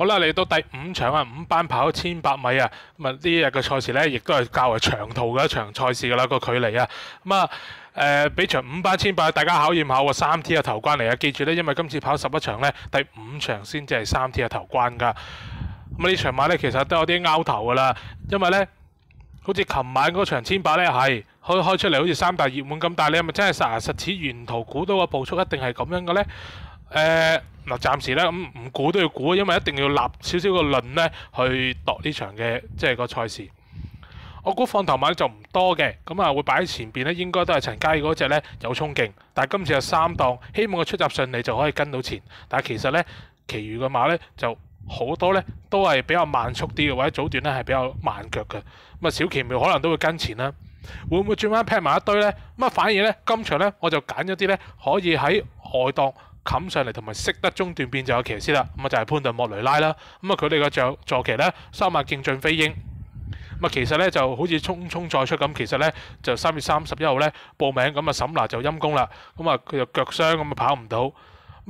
好啦，嚟到第五場啊，五班跑千百米啊，咁啊呢日嘅賽事咧，亦都係較為長途嘅一場賽事噶啦，個距離啊，咁啊誒，比賽五班千百，大家考驗下喎，三 T 嘅頭關嚟啊，記住咧，因為今次跑十一場咧，第五場先至係三 T 嘅頭關噶。咁呢場馬咧，其實都有啲拗頭噶啦，因為咧，好似琴晚嗰場千百咧係開開出嚟好似三大熱門咁，但係你係咪真係實實似沿途估到個步速一定係咁樣嘅咧？誒。嗱，暫時咧咁唔估都要估，因為一定要立少少個論咧去度呢場嘅即係個賽事。我估放頭馬就唔多嘅，咁啊會擺喺前邊咧，應該都係陳佳嗰只咧有衝勁。但係今次係三檔，希望佢出閘順利就可以跟到前。但係其實咧，其餘嘅馬咧就好多咧都係比較慢速啲嘅，或者早段咧係比較慢腳嘅。咁啊，小奇妙可能都會跟前啦。會唔會轉翻劈埋一堆咧？咁啊，反而咧今場咧我就揀咗啲咧可以喺外檔。冚上嚟同埋識得中斷變就有騎師啦，咁啊就係潘頓莫雷拉啦，咁啊佢哋個座坐騎咧三萬競進飛鷹，咁啊其實咧就好似匆匆再出咁，其實咧就三月三十一號咧報名，咁啊沈拿就陰功啦，咁啊佢就腳傷咁啊跑唔到，咁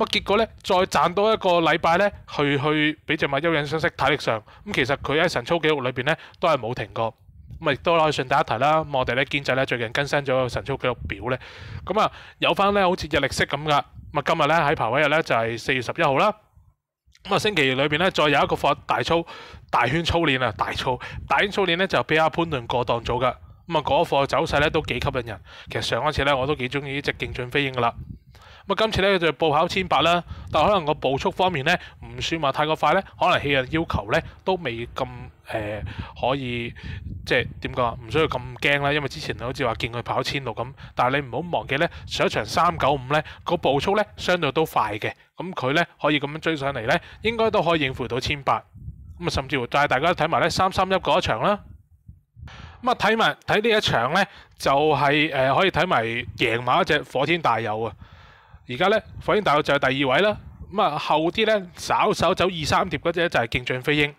啊結果咧再賺到一個禮拜咧去去俾只馬休韌相息體力上，咁其實佢喺神操記錄裏邊咧都係冇停過。咁亦都可以順帶一提啦。我哋咧兼仔咧最近更新咗神操記錄表咧，咁啊有翻咧好似日曆式咁噶。咁啊，今日咧喺排位日咧就係四月十一號啦。咁啊，星期二裏邊咧再有一個課大操大圈操練啊，大操大圈操練咧就俾阿潘頓過檔做噶。咁啊，嗰課走勢咧都幾吸引人。其實上一次咧我都幾中意呢只競進飛鷹噶啦。咁今次咧就報跑千八啦，但可能個步速方面咧唔算話太過快咧，可能氣人要求咧都未咁誒，可以即係點講啊？唔需要咁驚啦，因為之前好似話見佢跑千六咁，但係你唔好忘記咧上一場三九五咧個步速咧相對都快嘅，咁佢咧可以咁樣追上嚟咧，應該都可以應付到千八咁啊！甚至乎再大家睇埋咧三三一嗰一場啦，咁啊睇埋睇呢一場咧就係誒可以睇埋贏埋一隻火天大有啊！而家咧，火影大學就係第二位啦。咁啊，後啲咧，稍稍走二三碟嗰只就係勁將飛鷹。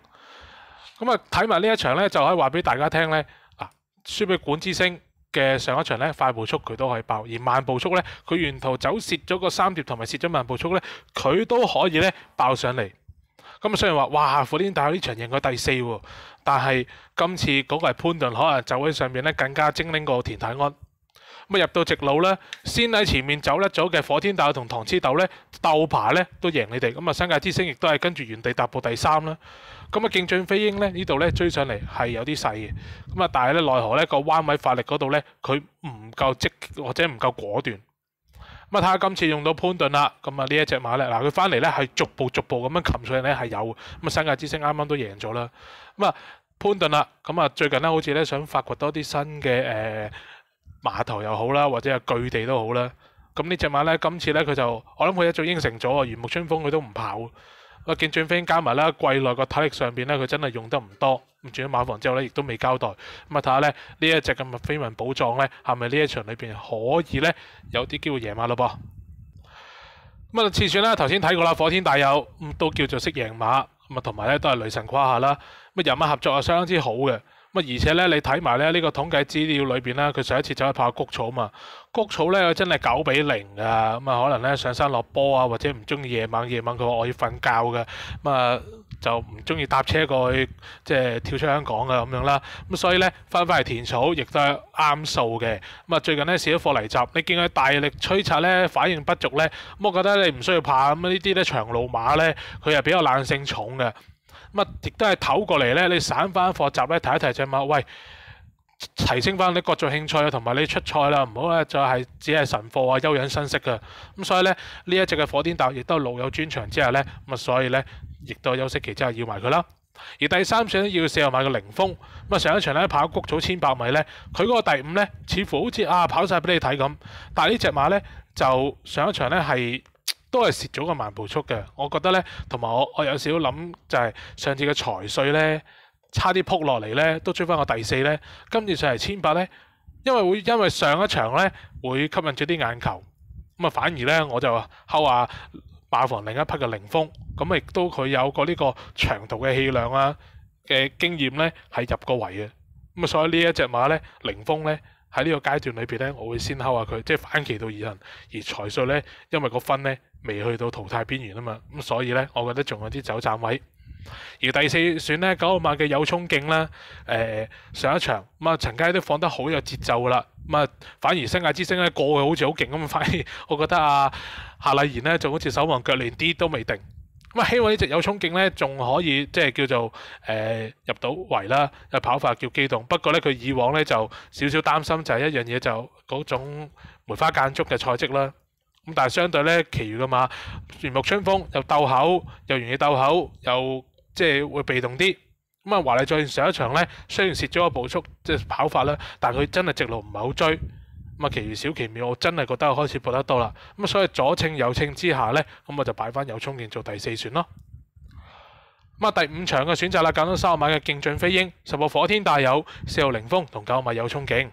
咁啊，睇埋呢一場咧，就可以話俾大家聽咧。啊，輸俾管之星嘅上一場咧，快步速佢都可以爆，而慢步速咧，佢沿途走蝕咗個三碟同埋蝕咗慢步速咧，佢都可以咧爆上嚟。咁啊，雖然話哇，火天大學呢場贏佢第四喎，但係今次嗰個係潘頓，可能走喺上面咧更加精靈過田太安。咁入到直路咧，先喺前面走甩咗嘅火天斗同唐黐豆咧，鬥爬咧都贏你哋。咁啊，新界之星亦都係跟住原地踏步第三啦。咁啊，競進飛鷹咧呢度咧追上嚟係有啲細嘅。咁啊，但係咧奈何咧個彎位發力嗰度咧，佢唔夠積或者唔夠果斷。咁啊，睇下今次用到潘頓啦。咁啊，呢一隻馬咧嗱，佢翻嚟咧係逐步逐步咁樣擒去，咧係有。咁啊，新界之星啱啱都贏咗啦。咁啊，潘頓啦。咁啊，最近咧好似咧想發掘多啲新嘅誒。码頭又好啦，或者係巨地都好啦。咁呢只马咧，今次咧佢就，我諗佢一早應承咗啊，如沐春風佢都唔跑。啊，見 j u 加埋啦，貴內個體力上边咧，佢真係用得唔多。咁轉咗馬房之後咧，亦都未交代。咁啊，睇下咧呢一隻咁嘅飛雲寶藏咧，係咪呢一場裏边可以咧有啲機會贏馬咯噃？咁啊，次选啦，頭先睇過啦，火天大有咁都叫做識贏馬，咁啊同埋咧都係女神胯下啦，啊，人马合作啊相當之好嘅。咁啊，而且咧，你睇埋咧呢個統計資料裏邊咧，佢上一次走去拍谷草啊嘛，谷草咧佢真係九比零噶，咁啊可能咧上山落坡啊，或者唔中意夜晚，夜晚佢話我要瞓覺嘅，咁啊就唔中意搭車過去，即係跳出香港嘅咁樣啦。咁所以咧翻翻嚟填草亦都係啱數嘅。咁啊最近咧少咗貨嚟集，你見佢大力吹殺咧反應不足咧。咁我覺得你唔需要怕咁呢啲咧長路馬咧，佢係比較冷性重嘅。咁啊，亦都系唞過嚟咧，你散翻課集咧，提一提只馬，喂，提升翻你各種興趣啊，同埋你出賽啦，唔好咧，就係只係神貨啊，休養生息噶。咁所以咧，呢一隻嘅火天達亦都老有專長之下咧，咁啊，所以咧，亦都有休息期，之係要埋佢啦。而第三場要四號馬嘅凌風。咁啊，上一場咧跑谷草千百米咧，佢嗰個第五咧，似乎好似啊跑晒俾你睇咁，但係呢只馬咧就上一場咧係。都係蝕咗個慢步速嘅，我覺得咧，同埋我我有少諗就係上次嘅財税咧，差啲撲落嚟咧，都追翻個第四咧，今次上嚟千八咧，因為會因為上一場咧會吸引咗啲眼球，咁啊反而咧我就後話爆房另一匹嘅凌風，咁亦都佢有個呢個長途嘅氣量啊嘅經驗咧係入個位嘅，咁啊所以呢一隻馬咧凌風咧。喺呢個階段裏邊咧，我會先敲下佢，即係反其道而行。而財税咧，因為個分咧未去到淘汰邊緣啊嘛，咁所以咧，我覺得仲有啲走站位。而第四選咧，九號馬嘅有衝勁啦，誒上一場咁啊，陳佳都放得好有節奏噶啦，咁啊反而星亞之星咧過去好似好勁咁反而我覺得啊夏麗賢咧就好似手忙腳亂啲都未定。咁啊，希望呢直有衝勁咧，仲可以即係叫做誒入到圍啦，又跑法叫機動。不過咧，佢以往咧就少少擔心就一樣嘢，就嗰種梅花間竹嘅賽績啦。咁但係相對咧，其餘嘅馬如沐春風又鬥口又容易鬥口，又即係會被動啲。咁啊，華麗再上一場咧，雖然蝕咗個步速即係跑法啦，但佢真係直路唔係好追。咁啊，小奇妙，我真系觉得开始搏得多啦。咁所以左稱右稱之下咧，咁我就摆翻有衝憬做第四选咯。咁啊，第五场嘅选择啦，拣咗三馬嘅劲進飞鹰、十号火天大有、四号凌风同九馬有衝勁。